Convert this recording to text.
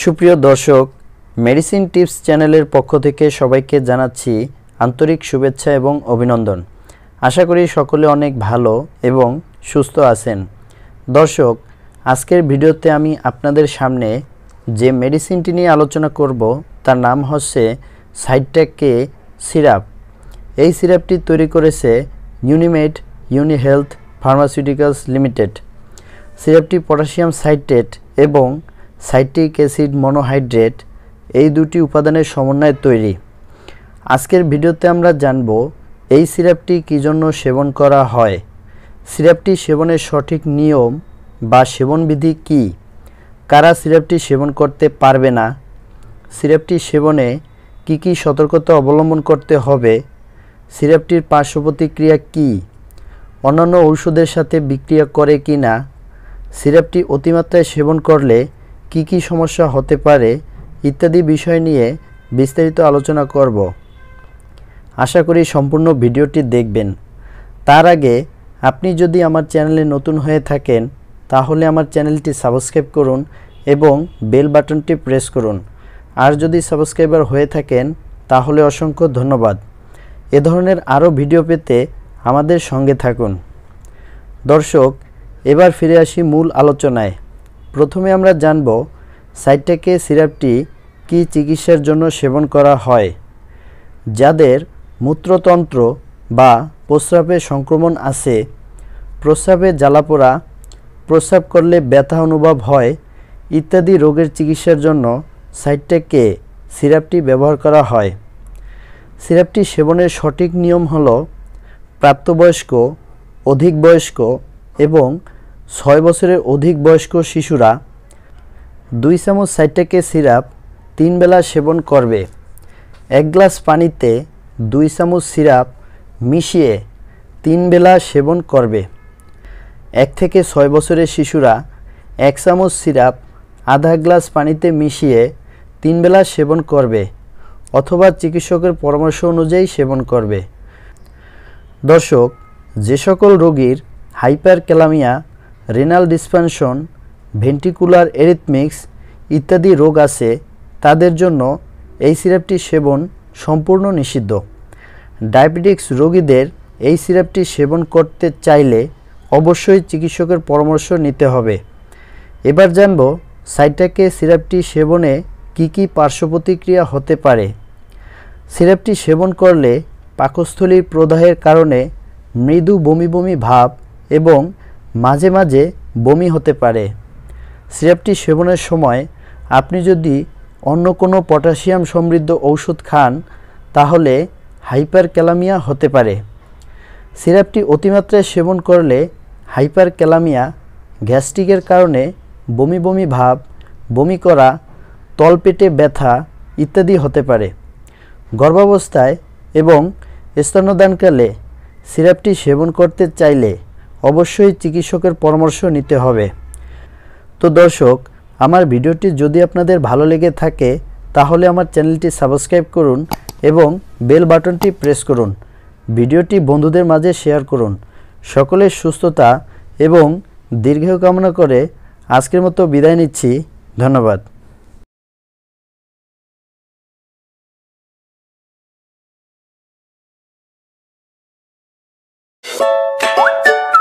সুপ্রিয় দর্শক medicine tips চ্যানেলের পক্ষ থেকে সবাইকে জানাচ্ছি আন্তরিক শুভেচ্ছা এবং অভিনন্দন আশা করি সকলে অনেক ভালো এবং সুস্থ আছেন দর্শক আজকের ভিডিওতে আমি আপনাদের সামনে যে মেডিসিনটি নিয়ে আলোচনা করব তার নাম হচ্ছে সাইট্যাকে সিরাপ এই সিরাপটি তৈরি করেছে Unimed Uni health pharmaceuticals limited সিরাপটি পটাশিয়াম সাইটেট এবং সাইট্রিক অ্যাসিড মনোহাইড্রেট এই দুটি উপাদানের সমন্বয়ে তৈরি আজকের ভিডিওতে আমরা জানব এই সিরাপটি কী জন্য সেবন করা হয় সিরাপটি সেবনের সঠিক নিয়ম বা সেবনবিধি কি কারা সিরাপটি সেবন করতে পারবে না সিরাপটি সেবনে কি কি সতর্কতা অবলম্বন করতে হবে সিরাপটির পার্শ্ব প্রতিক্রিয়া কী অন্যান্য ঔষধের সাথে বিক্রিয়া করে কি না সিরাপটি অতিমাত্রায় সেবন করলে কি কি সমস্যা হতে পারে ইত্যাদি বিষয় নিয়ে বিস্তারিত আলোচনা করব আশা করি সম্পূর্ণ ভিডিওটি দেখবেন তার আগে আপনি যদি আমার চ্যানেলে নতুন হয়ে থাকেন তাহলে আমার চ্যানেলটি সাবস্ক্রাইব করুন এবং বেল বাটনটি প্রেস করুন আর যদি সাবস্ক্রাইবার হয়ে থাকেন তাহলে অসংখ্য ধন্যবাদ এ ধরনের আরও ভিডিও পেতে আমাদের সঙ্গে থাকুন দর্শক এবার ফিরে আসি মূল আলোচনায় প্রথমে আমরা জানব সাইটেকে সিরাপটি কি চিকিৎসার জন্য সেবন করা হয় যাদের মূত্রতন্ত্র বা প্রস্রাবে সংক্রমণ আছে প্রস্রাবে জ্বালাপোড়া প্রস্রাব করলে ব্যথা অনুভব হয় ইত্যাদি রোগের চিকিৎসার জন্য সাইটেকে সিরাপটি ব্যবহার করা হয় সিরাপটি সেবনের সঠিক নিয়ম হল প্রাপ্তবয়স্ক অধিক বয়স্ক এবং ছয় বছরের অধিক বয়স্ক শিশুরা দুই চামচ সাইটেকে সিরাপ তিন বেলা সেবন করবে এক গ্লাস পানিতে দুই চামচ সিরাপ মিশিয়ে তিন বেলা সেবন করবে এক থেকে ছয় বছরের শিশুরা এক চামচ সিরাপ আধা গ্লাস পানিতে মিশিয়ে তিন বেলা সেবন করবে অথবা চিকিৎসকের পরামর্শ অনুযায়ী সেবন করবে দর্শক যে সকল রোগীর হাইপার ক্যালামিয়া রেনাল ডিসপেনশন ভেন্টিকুলার এরিথমিক্স ইত্যাদি রোগ আছে তাদের জন্য এই সিরাপটি সেবন সম্পূর্ণ নিষিদ্ধ ডায়াবেটিক্স রোগীদের এই সিরাপটি সেবন করতে চাইলে অবশ্যই চিকিৎসকের পরামর্শ নিতে হবে এবার জানব সাইটাকে সিরাপটি সেবনে কি কি পার্শ্ব প্রতিক্রিয়া হতে পারে সিরাপটি সেবন করলে পাকস্থলীর প্রদাহের কারণে মৃদু বমি বমি ভাব এবং মাঝে মাঝে বমি হতে পারে সিরাপটি সেবনের সময় আপনি যদি অন্য কোনো পটাশিয়াম সমৃদ্ধ ঔষধ খান তাহলে হাইপার ক্যালামিয়া হতে পারে সিরাপটি অতিমাত্রায় সেবন করলে হাইপার ক্যালামিয়া গ্যাস্ট্রিকের কারণে বমি বমি ভাব বমি করা তলপেটে ব্যথা ইত্যাদি হতে পারে গর্ভাবস্থায় এবং স্তন্যদানকালে সিরাপটি সেবন করতে চাইলে অবশ্যই চিকিৎসকের পরামর্শ নিতে হবে তো দর্শক আমার ভিডিওটি যদি আপনাদের ভালো লেগে থাকে তাহলে আমার চ্যানেলটি সাবস্ক্রাইব করুন এবং বেল বাটনটি প্রেস করুন ভিডিওটি বন্ধুদের মাঝে শেয়ার করুন সকলের সুস্থতা এবং দীর্ঘ কামনা করে আজকের মতো বিদায় নিচ্ছি ধন্যবাদ